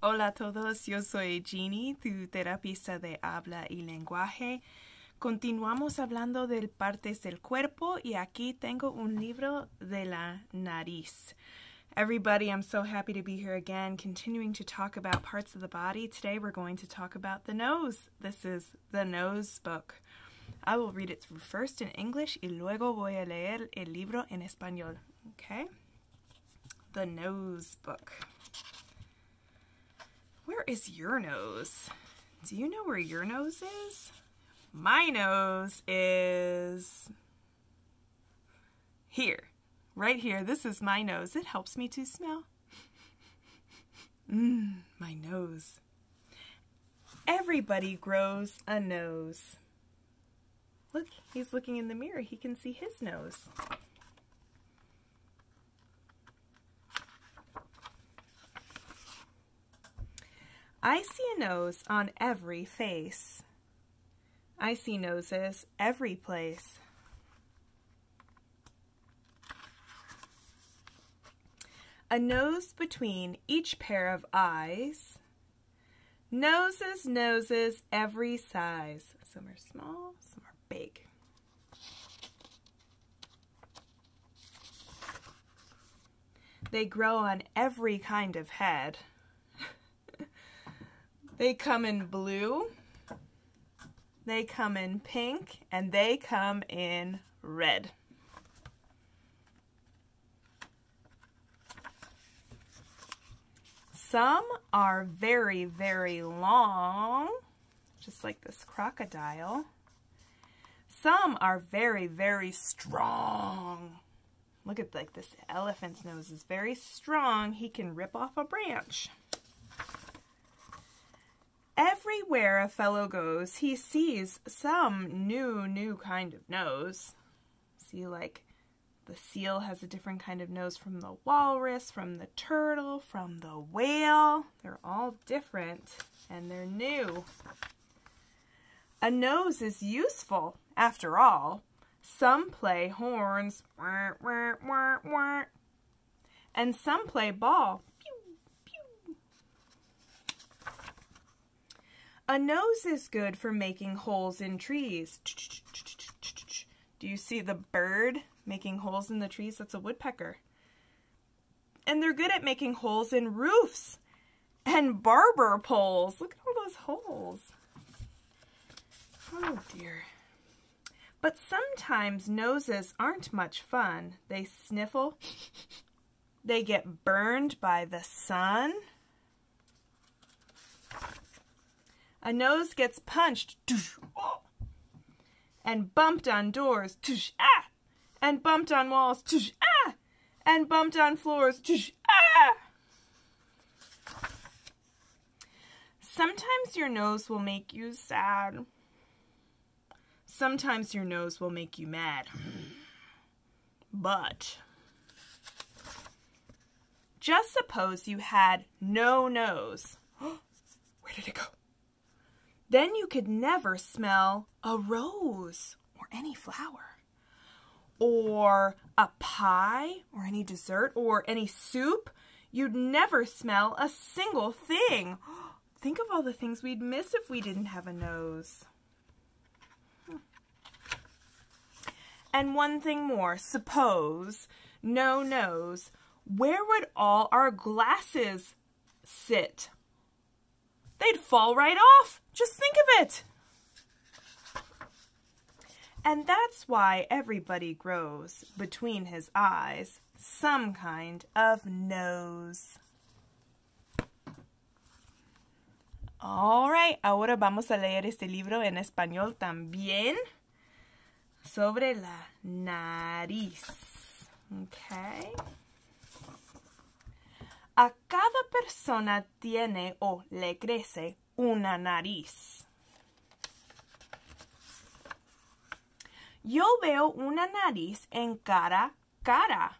Hola a todos, yo soy Jeannie, tu terapista de habla y lenguaje. Continuamos hablando de partes del cuerpo y aquí tengo un libro de la nariz. Everybody, I'm so happy to be here again, continuing to talk about parts of the body. Today we're going to talk about the nose. This is the nose book. I will read it first in English y luego voy a leer el libro en español. Okay? The nose book. is your nose? Do you know where your nose is? My nose is here, right here. This is my nose. It helps me to smell. Mmm, my nose. Everybody grows a nose. Look, he's looking in the mirror. He can see his nose. I see a nose on every face. I see noses every place. A nose between each pair of eyes. Noses, noses, every size. Some are small, some are big. They grow on every kind of head. They come in blue, they come in pink, and they come in red. Some are very, very long, just like this crocodile. Some are very, very strong. Look at like this elephant's nose is very strong. He can rip off a branch. Everywhere a fellow goes, he sees some new, new kind of nose. See, like, the seal has a different kind of nose from the walrus, from the turtle, from the whale. They're all different, and they're new. A nose is useful, after all. Some play horns, and some play ball, A nose is good for making holes in trees. Do you see the bird making holes in the trees? That's a woodpecker. And they're good at making holes in roofs and barber poles. Look at all those holes. Oh dear. But sometimes noses aren't much fun. They sniffle. they get burned by the sun. A nose gets punched and bumped on doors ah, and bumped on walls ah, and bumped on floors. Ah. Sometimes your nose will make you sad. Sometimes your nose will make you mad. But just suppose you had no nose. Where did it go? Then you could never smell a rose or any flower or a pie or any dessert or any soup. You'd never smell a single thing. Think of all the things we'd miss if we didn't have a nose. Hmm. And one thing more, suppose, no nose, where would all our glasses sit? They'd fall right off. Just think of it. And that's why everybody grows between his eyes some kind of nose. All right, ahora vamos a leer este libro en español también sobre la nariz. Okay. A cada persona tiene o le crece una nariz. Yo veo una nariz en cara, cara.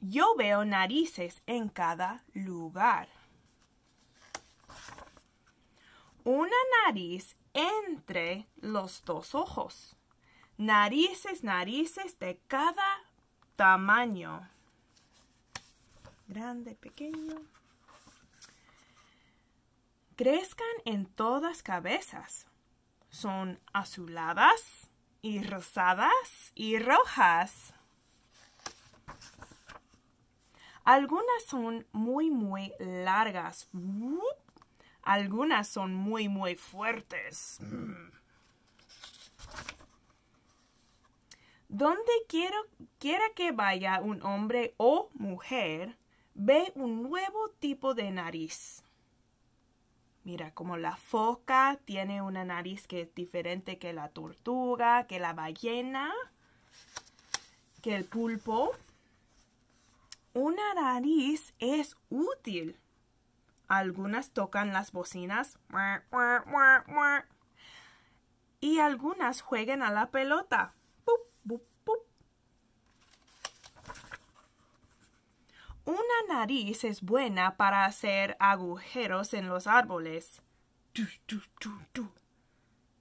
Yo veo narices en cada lugar. Una nariz entre los dos ojos. Narices, narices de cada tamaño. Grande, pequeño crezcan en todas cabezas. Son azuladas y rosadas y rojas. Algunas son muy, muy largas. Algunas son muy, muy fuertes. Donde quiera que vaya un hombre o mujer, ve un nuevo tipo de nariz. Mira, como la foca tiene una nariz que es diferente que la tortuga, que la ballena, que el pulpo. Una nariz es útil. Algunas tocan las bocinas y algunas juegan a la pelota. nariz es buena para hacer agujeros en los árboles.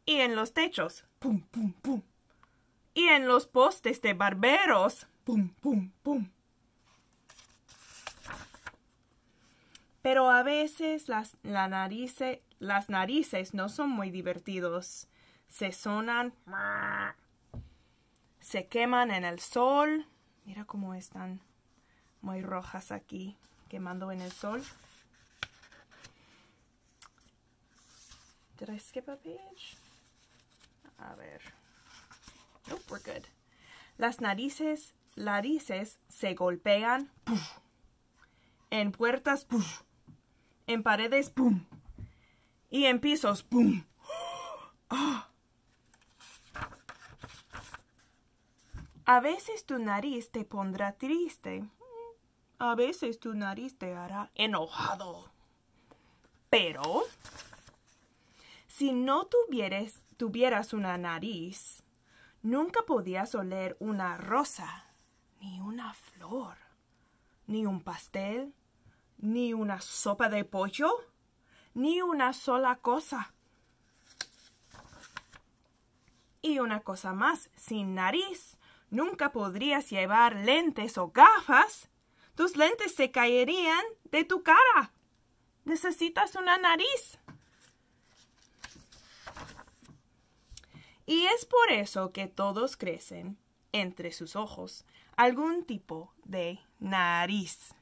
y en los techos. Y en los postes de barberos. Pero a veces las, las narices no son muy divertidos. Se sonan. Se queman en el sol. Mira cómo están muy rojas aquí quemando en el sol. Did I skip a page? A ver. Nope, we're good. Las narices, narices se golpean en puertas, en paredes, ¡pum! y en pisos, ¡pum! Ah. A veces tu nariz te pondrá triste a veces tu nariz te hará enojado. Pero, si no tuvieres, tuvieras una nariz, nunca podías oler una rosa, ni una flor, ni un pastel, ni una sopa de pollo, ni una sola cosa. Y una cosa más, sin nariz, nunca podrías llevar lentes o gafas, tus lentes se caerían de tu cara. Necesitas una nariz. Y es por eso que todos crecen entre sus ojos algún tipo de nariz.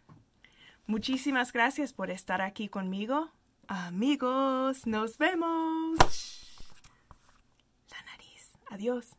Muchísimas gracias por estar aquí conmigo. Amigos, nos vemos. La nariz. Adiós.